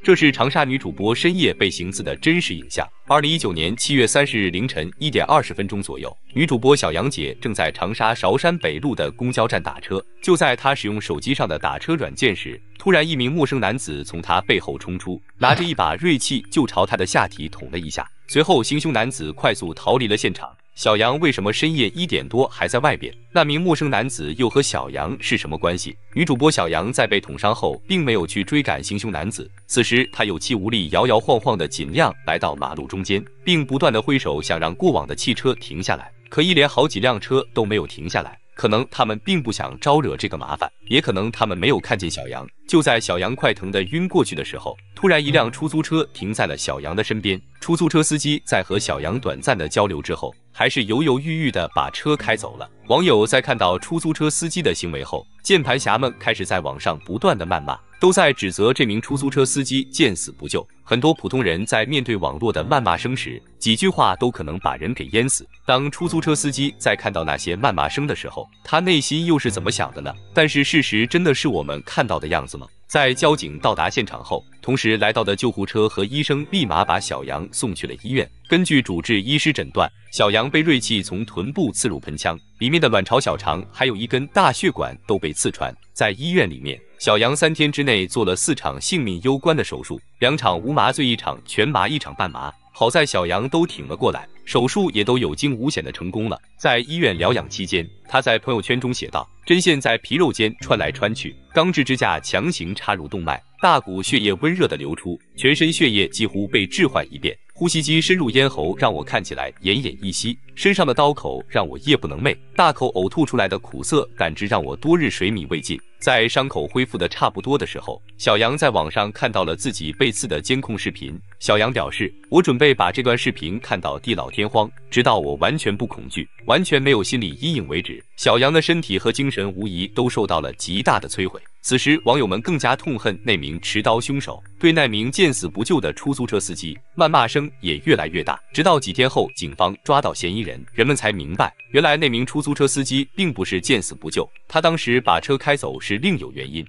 这是长沙女主播深夜被行刺的真实影像。二零一九年七月三十日凌晨一点二十分钟左右，女主播小杨姐正在长沙韶山北路的公交站打车。就在她使用手机上的打车软件时，突然一名陌生男子从她背后冲出，拿着一把锐器就朝她的下体捅了一下。随后，行凶男子快速逃离了现场。小杨为什么深夜一点多还在外边？那名陌生男子又和小杨是什么关系？女主播小杨在被捅伤后，并没有去追赶行凶男子。此时她有气无力、摇摇晃晃的，尽量来到马路中间，并不断的挥手，想让过往的汽车停下来。可一连好几辆车都没有停下来，可能他们并不想招惹这个麻烦，也可能他们没有看见小杨。就在小杨快疼的晕过去的时候，突然一辆出租车停在了小杨的身边。出租车司机在和小杨短暂的交流之后。还是犹犹豫豫的把车开走了。网友在看到出租车司机的行为后，键盘侠们开始在网上不断的谩骂，都在指责这名出租车司机见死不救。很多普通人在面对网络的谩骂声时，几句话都可能把人给淹死。当出租车司机在看到那些谩骂声的时候，他内心又是怎么想的呢？但是事实真的是我们看到的样子吗？在交警到达现场后，同时来到的救护车和医生立马把小杨送去了医院。根据主治医师诊断，小杨被锐器从臀部刺入盆腔，里面的卵巢、小肠还有一根大血管都被刺穿。在医院里面，小杨三天之内做了四场性命攸关的手术。两场无麻醉，一场全麻，一场半麻。好在小杨都挺了过来，手术也都有惊无险的成功了。在医院疗养期间，他在朋友圈中写道：“针线在皮肉间穿来穿去，钢制支架强行插入动脉，大股血液温热的流出，全身血液几乎被置换一遍。呼吸机深入咽喉，让我看起来奄奄一息；身上的刀口让我夜不能寐，大口呕吐出来的苦涩感知让我多日水米未进。”在伤口恢复的差不多的时候，小杨在网上看到了自己被刺的监控视频。小杨表示：“我准备把这段视频看到地老天荒，直到我完全不恐惧，完全没有心理阴影为止。”小杨的身体和精神无疑都受到了极大的摧毁。此时，网友们更加痛恨那名持刀凶手，对那名见死不救的出租车司机谩骂声也越来越大。直到几天后，警方抓到嫌疑人，人们才明白，原来那名出租车司机并不是见死不救，他当时把车开走是另有原因。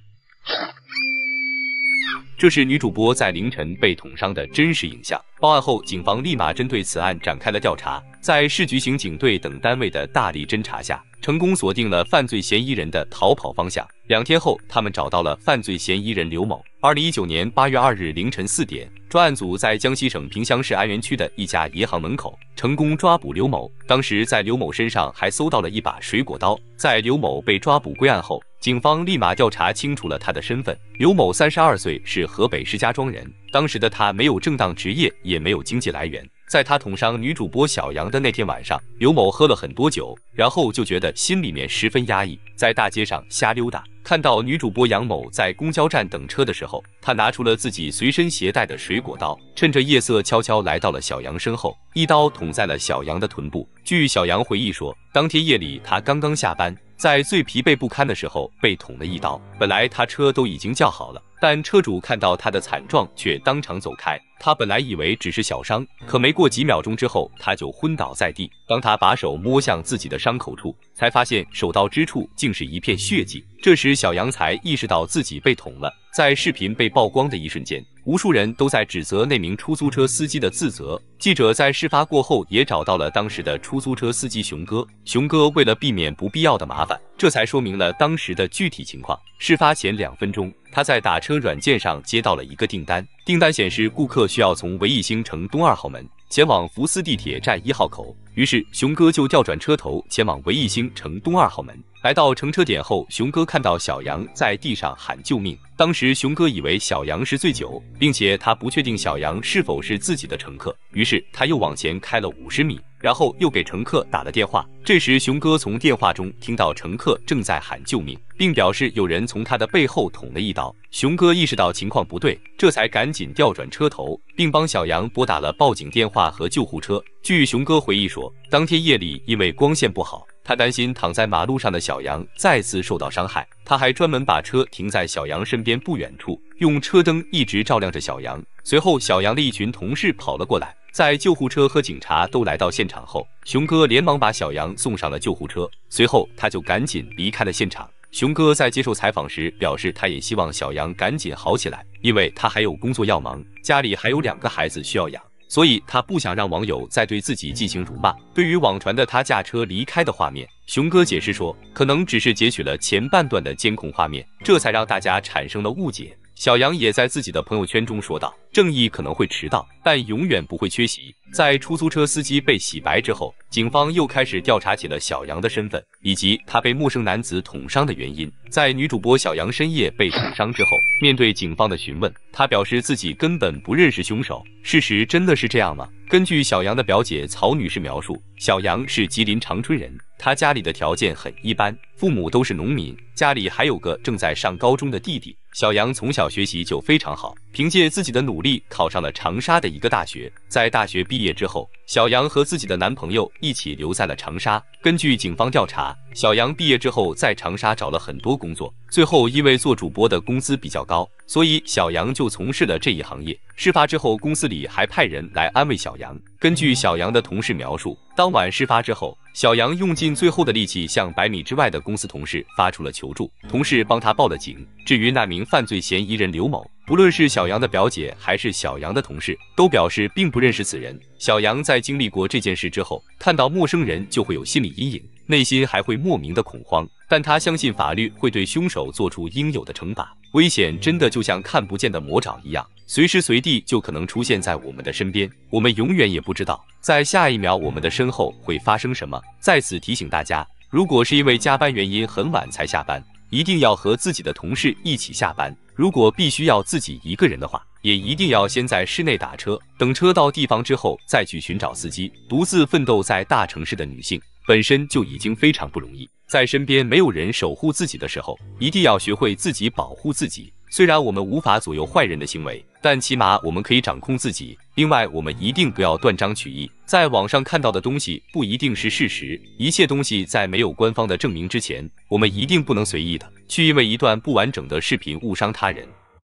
这是女主播在凌晨被捅伤的真实影像。报案后，警方立马针对此案展开了调查，在市局刑警队等单位的大力侦查下，成功锁定了犯罪嫌疑人的逃跑方向。两天后，他们找到了犯罪嫌疑人刘某。二零一九年八月二日凌晨四点，专案组在江西省萍乡市安源区的一家银行门口成功抓捕刘某。当时，在刘某身上还搜到了一把水果刀。在刘某被抓捕归案后，警方立马调查清楚了他的身份。刘某三十二岁，是河北石家庄人。当时的他没有正当职业，也没有经济来源。在他捅伤女主播小杨的那天晚上，刘某喝了很多酒，然后就觉得心里面十分压抑，在大街上瞎溜达。看到女主播杨某在公交站等车的时候，他拿出了自己随身携带的水果刀，趁着夜色悄悄来到了小杨身后，一刀捅在了小杨的臀部。据小杨回忆说，当天夜里他刚刚下班。在最疲惫不堪的时候被捅了一刀，本来他车都已经叫好了，但车主看到他的惨状却当场走开。他本来以为只是小伤，可没过几秒钟之后他就昏倒在地。当他把手摸向自己的伤口处，才发现手到之处竟是一片血迹。这时小杨才意识到自己被捅了。在视频被曝光的一瞬间。无数人都在指责那名出租车司机的自责。记者在事发过后也找到了当时的出租车司机熊哥。熊哥为了避免不必要的麻烦，这才说明了当时的具体情况。事发前两分钟，他在打车软件上接到了一个订单，订单显示顾客需要从维意星城东二号门前往福斯地铁站一号口。于是，熊哥就调转车头，前往维一星城东二号门。来到乘车点后，熊哥看到小杨在地上喊救命。当时，熊哥以为小杨是醉酒，并且他不确定小杨是否是自己的乘客。于是，他又往前开了五十米，然后又给乘客打了电话。这时，熊哥从电话中听到乘客正在喊救命，并表示有人从他的背后捅了一刀。熊哥意识到情况不对，这才赶紧调转车头，并帮小杨拨打了报警电话和救护车。据熊哥回忆说，当天夜里因为光线不好，他担心躺在马路上的小杨再次受到伤害，他还专门把车停在小杨身边不远处，用车灯一直照亮着小杨。随后，小杨的一群同事跑了过来，在救护车和警察都来到现场后，熊哥连忙把小杨送上了救护车，随后他就赶紧离开了现场。熊哥在接受采访时表示，他也希望小杨赶紧好起来，因为他还有工作要忙，家里还有两个孩子需要养。所以他不想让网友再对自己进行辱骂。对于网传的他驾车离开的画面，熊哥解释说，可能只是截取了前半段的监控画面，这才让大家产生了误解。小杨也在自己的朋友圈中说道：“正义可能会迟到，但永远不会缺席。”在出租车司机被洗白之后，警方又开始调查起了小杨的身份以及他被陌生男子捅伤的原因。在女主播小杨深夜被捅伤之后，面对警方的询问，他表示自己根本不认识凶手。事实真的是这样吗？根据小杨的表姐曹女士描述，小杨是吉林长春人。他家里的条件很一般，父母都是农民，家里还有个正在上高中的弟弟。小杨从小学习就非常好，凭借自己的努力考上了长沙的一个大学。在大学毕业之后，小杨和自己的男朋友一起留在了长沙。根据警方调查，小杨毕业之后在长沙找了很多工作，最后因为做主播的工资比较高，所以小杨就从事了这一行业。事发之后，公司里还派人来安慰小杨。根据小杨的同事描述，当晚事发之后。小杨用尽最后的力气向百米之外的公司同事发出了求助，同事帮他报了警。至于那名犯罪嫌疑人刘某，不论是小杨的表姐还是小杨的同事，都表示并不认识此人。小杨在经历过这件事之后，看到陌生人就会有心理阴影，内心还会莫名的恐慌。但他相信法律会对凶手做出应有的惩罚。危险真的就像看不见的魔爪一样，随时随地就可能出现在我们的身边，我们永远也不知道。在下一秒，我们的身后会发生什么？再次提醒大家，如果是因为加班原因很晚才下班，一定要和自己的同事一起下班。如果必须要自己一个人的话，也一定要先在室内打车，等车到地方之后再去寻找司机。独自奋斗在大城市的女性本身就已经非常不容易，在身边没有人守护自己的时候，一定要学会自己保护自己。虽然我们无法左右坏人的行为，但起码我们可以掌控自己。另外，我们一定不要断章取义，在网上看到的东西不一定是事实。一切东西在没有官方的证明之前，我们一定不能随意的去因为一段不完整的视频误伤他人。